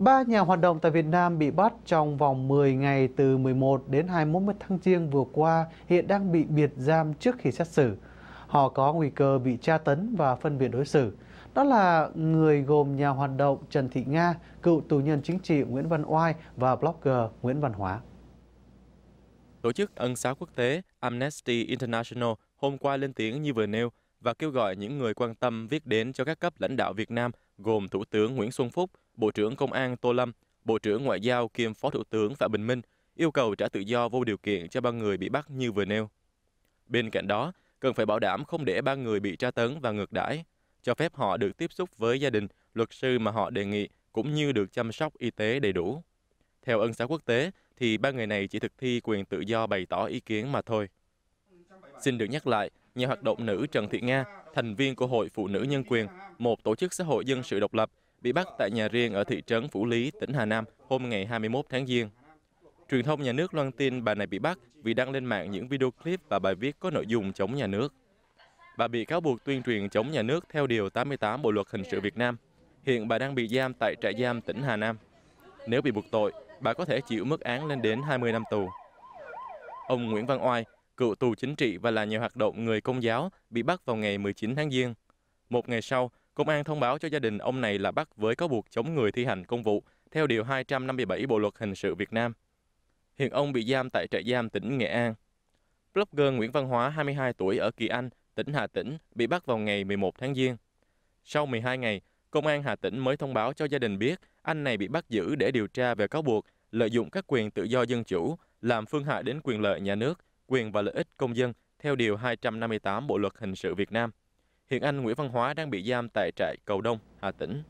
Ba nhà hoạt động tại Việt Nam bị bắt trong vòng 10 ngày từ 11 đến 21 tháng Giêng vừa qua hiện đang bị biệt giam trước khi xét xử. Họ có nguy cơ bị tra tấn và phân biệt đối xử. Đó là người gồm nhà hoạt động Trần Thị Nga, cựu tù nhân chính trị Nguyễn Văn Oai và blogger Nguyễn Văn Hóa. Tổ chức Ân xá quốc tế Amnesty International hôm qua lên tiếng như vừa nêu và kêu gọi những người quan tâm viết đến cho các cấp lãnh đạo Việt Nam gồm Thủ tướng Nguyễn Xuân Phúc, Bộ trưởng Công an Tô Lâm, Bộ trưởng Ngoại giao kiêm Phó Thủ tướng Phạm Bình Minh yêu cầu trả tự do vô điều kiện cho ba người bị bắt như vừa nêu. Bên cạnh đó, cần phải bảo đảm không để ba người bị tra tấn và ngược đãi, cho phép họ được tiếp xúc với gia đình, luật sư mà họ đề nghị cũng như được chăm sóc y tế đầy đủ. Theo ân xá quốc tế thì ba người này chỉ thực thi quyền tự do bày tỏ ý kiến mà thôi. Xin được nhắc lại, nhà hoạt động nữ Trần Thị Nga, thành viên của Hội Phụ nữ Nhân quyền, một tổ chức xã hội dân sự độc lập, bị bắt tại nhà riêng ở thị trấn Phủ Lý, tỉnh Hà Nam hôm ngày 21 tháng Giêng. Truyền thông nhà nước loan tin bà này bị bắt vì đăng lên mạng những video clip và bài viết có nội dung chống nhà nước. Bà bị cáo buộc tuyên truyền chống nhà nước theo Điều 88 Bộ Luật Hình sự Việt Nam. Hiện bà đang bị giam tại trại giam tỉnh Hà Nam. Nếu bị buộc tội, bà có thể chịu mức án lên đến 20 năm tù. Ông Nguyễn Văn Oai, cựu tù chính trị và là nhà hoạt động người công giáo, bị bắt vào ngày 19 tháng Giêng. Một ngày sau, Công an thông báo cho gia đình ông này là bắt với cáo buộc chống người thi hành công vụ theo Điều 257 Bộ Luật Hình sự Việt Nam. Hiện ông bị giam tại trại giam tỉnh Nghệ An. Blogger Nguyễn Văn Hóa, 22 tuổi ở Kỳ Anh, tỉnh Hà Tĩnh, bị bắt vào ngày 11 tháng Giêng. Sau 12 ngày, Công an Hà Tĩnh mới thông báo cho gia đình biết anh này bị bắt giữ để điều tra về cáo buộc lợi dụng các quyền tự do dân chủ, làm phương hại đến quyền lợi nhà nước, quyền và lợi ích công dân theo Điều 258 Bộ Luật Hình sự Việt Nam. Hiện anh Nguyễn Văn Hóa đang bị giam tại trại Cầu Đông, Hà Tĩnh.